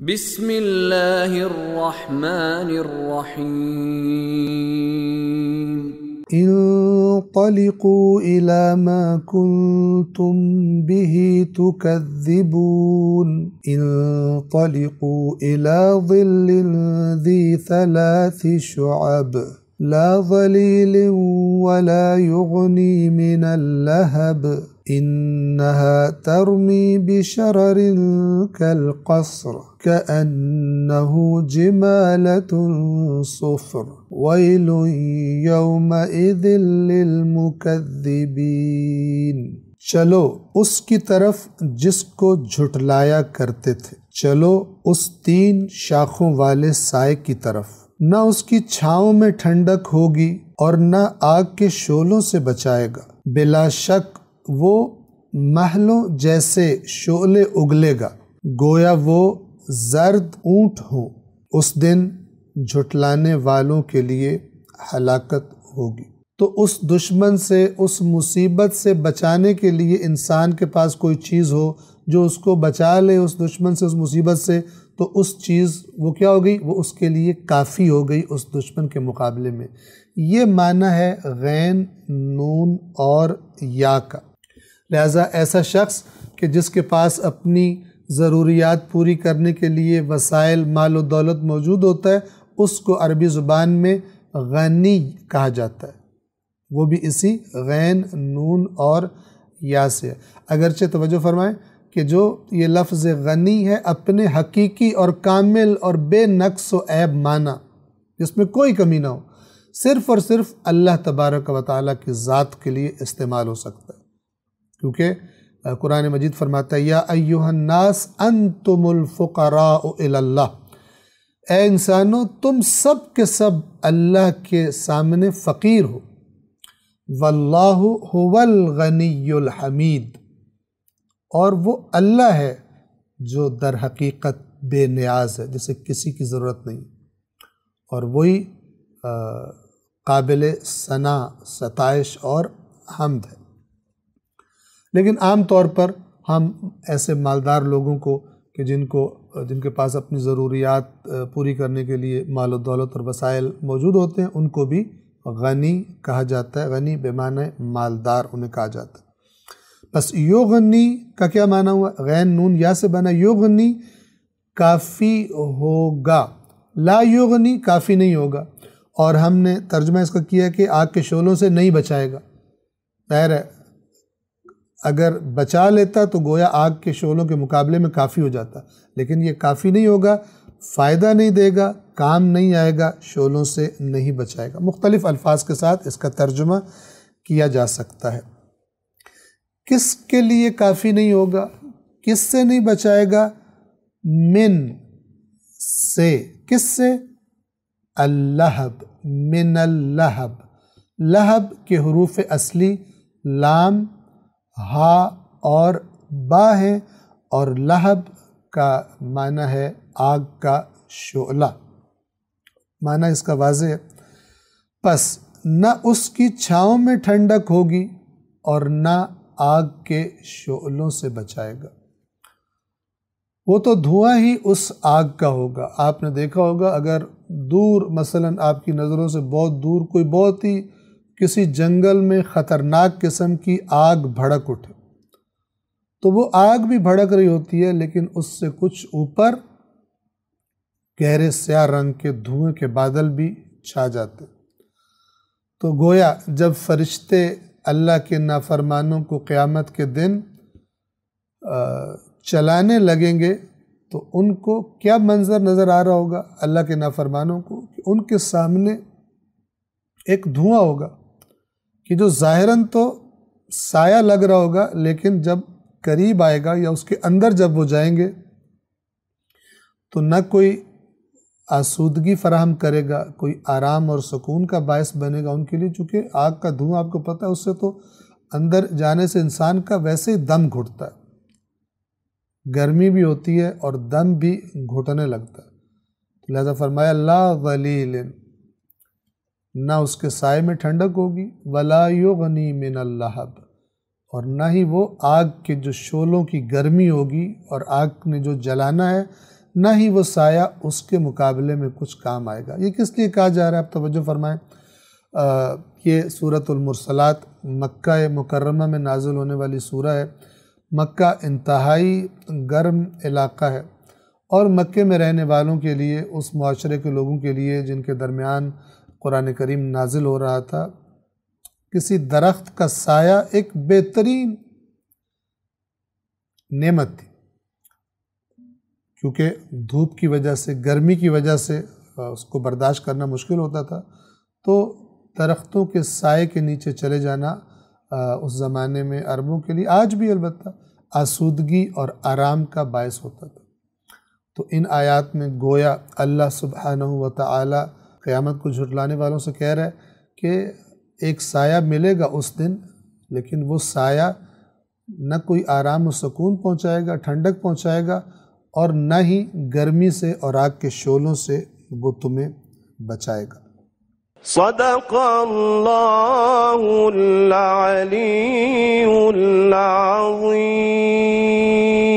بسم الله الرحمن الرحيم انطلقوا إلى ما كنتم به تكذبون انطلقوا إلى ظل ذي ثلاث شعب لا ظليل ولا يغني من اللهب إنها ترمي بشرر كالقصر كأنه جمالة صفر ويل يومئذ للمكذبين چلو اس کی طرف جس کو جھٹلایا کرتے تھے چلو اس تین شاخوں والے سائے کی طرف نہ اس کی چھاؤں میں ٹھنڈک ہوگی اور نہ آگ کے شولوں سے بچائے گا بلا شک وہ محلوں جیسے شولے اگلے گا گویا وہ زرد اونٹ ہوں اس دن جھٹلانے والوں کے لیے ہلاکت ہوگی تو اس دشمن سے اس مصیبت سے بچانے کے لیے انسان کے پاس کوئی چیز ہو جو اس کو بچا لے اس دشمن سے اس مصیبت سے تو اس چیز وہ کیا ہو گئی وہ اس کے لیے کافی ہو گئی اس دشمن کے مقابلے میں یہ معنی ہے غین نون اور یا کا لہٰذا ایسا شخص کہ جس کے پاس اپنی ضروریات پوری کرنے کے لیے وسائل مال و دولت موجود ہوتا ہے اس کو عربی زبان میں غنی کہا جاتا ہے وہ بھی اسی غین نون اور یا سے اگرچہ توجہ فرمائیں کہ جو یہ لفظ غنی ہے اپنے حقیقی اور کامل اور بے نقص و عیب مانا جس میں کوئی کمی نہ ہو صرف اور صرف اللہ تبارک و تعالیٰ کی ذات کے لیے استعمال ہو سکتا ہے کیونکہ قرآن مجید فرماتا ہے یا ایوہ الناس انتم الفقراء اللہ اے انسانوں تم سب کے سب اللہ کے سامنے فقیر ہو واللہ هو الغنی الحمید اور وہ اللہ ہے جو در حقیقت بے نیاز ہے جسے کسی کی ضرورت نہیں اور وہی قابل ثنا ستائش اور حمد ہے لیکن عام طور پر ہم ایسے مالدار لوگوں کو کہ جن کو جن کے پاس اپنی ضروریات پوری کرنے کے لیے مال و دولت اور وسائل موجود ہوتے ہیں ان کو بھی غنی کہا جاتا ہے غنی بے معنی مالدار انہیں کہا جاتا ہے بس یغنی کا کیا معنی ہوا غین نون یا سے بنا یغنی کافی ہوگا لا یغنی کافی نہیں ہوگا اور ہم نے ترجمہ اس کا کیا کہ آگ کے شولوں سے نہیں بچائے گا ہے اگر بچا لیتا تو گویا آگ کے شولوں کے مقابلے میں کافی ہو جاتا لیکن یہ کافی نہیں ہوگا فائدہ نہیں دے گا کام نہیں آئے گا شولوں سے نہیں بچائے گا مختلف الفاظ کے ساتھ اس کا ترجمہ کیا جا سکتا ہے کس کے لیے کافی نہیں ہوگا کس سے نہیں بچائے گا من سے کس سے اللہب من اللہب لہب کے حروف اصلی لام ہا اور با ہے اور لہب کا معنی ہے آگ کا شعلہ معنی اس کا واضح ہے پس نہ اس کی چھاؤں میں ٹھنڈک ہوگی اور نہ آگ کے شعلوں سے بچائے گا وہ تو دھواں ہی اس آگ کا ہوگا آپ نے دیکھا ہوگا اگر دور مثلا آپ کی نظروں سے بہت دور کوئی بہت ہی کسی جنگل میں خطرناک قسم کی آگ بھڑک اٹھے تو وہ آگ بھی بھڑک رہی ہوتی ہے لیکن اس سے کچھ اوپر گہرے سیاہ رنگ کے دھوئیں کے بادل بھی چھا جاتے تو گویا جب فرشتے اللہ کے نافرمانوں کو قیامت کے دن چلانے لگیں گے تو ان کو کیا منظر نظر آ رہا ہوگا اللہ کے نافرمانوں کو کہ ان کے سامنے ایک دھواں ہوگا کہ جو ظاہراً تو سایہ لگ رہا ہوگا لیکن جب قریب آئے گا یا اس کے اندر جب وہ جائیں گے تو نہ کوئی آسودگی فراہم کرے گا کوئی آرام اور سکون کا باعث بنے گا ان کے لیے چونکہ آگ کا دھواں آپ کو پتہ ہے اس سے تو اندر جانے سے انسان کا ویسے ہی دم گھٹتا ہے گرمی بھی ہوتی ہے اور دم بھی گھٹنے لگتا ہے لہذا فرمایا اللہ ولی نہ اس کے سائے میں ٹھنڈک ہوگی ولا یغنی من اللہ اور نہ ہی وہ آگ کے جو شولوں کی گرمی ہوگی اور آگ نے جو جلانا ہے نہ ہی وہ سایہ اس کے مقابلے میں کچھ کام آئے گا یہ کس لیے کہا جا رہا ہے آپ توجہ فرمائیں یہ صورت المرسلات مکہ مکرمہ میں نازل ہونے والی سورہ ہے مکہ انتہائی گرم علاقہ ہے اور مکے میں رہنے والوں کے لیے اس معاشرے کے لوگوں کے لیے جن کے درمیان قرآن کریم نازل ہو رہا تھا کسی درخت کا سایہ ایک بہترین نعمت تھی کیونکہ دھوپ کی وجہ سے گرمی کی وجہ سے اس کو برداشت کرنا مشکل ہوتا تھا تو درختوں کے سائے کے نیچے چلے جانا اس زمانے میں عربوں کے لیے آج بھی البتہ آسودگی اور آرام کا باعث ہوتا تھا تو ان آیات میں گویا اللہ سبحانہ و تعالی قیامت کو جھٹلانے والوں سے کہہ رہا ہے کہ ایک سایہ ملے گا اس دن لیکن وہ سایہ نہ کوئی آرام و سکون پہنچائے گا ٹھنڈک پہنچائے گا اور نہ ہی گرمی سے اور آگ کے شولوں سے وہ تمہیں بچائے گا صدق اللہ العلی العظیم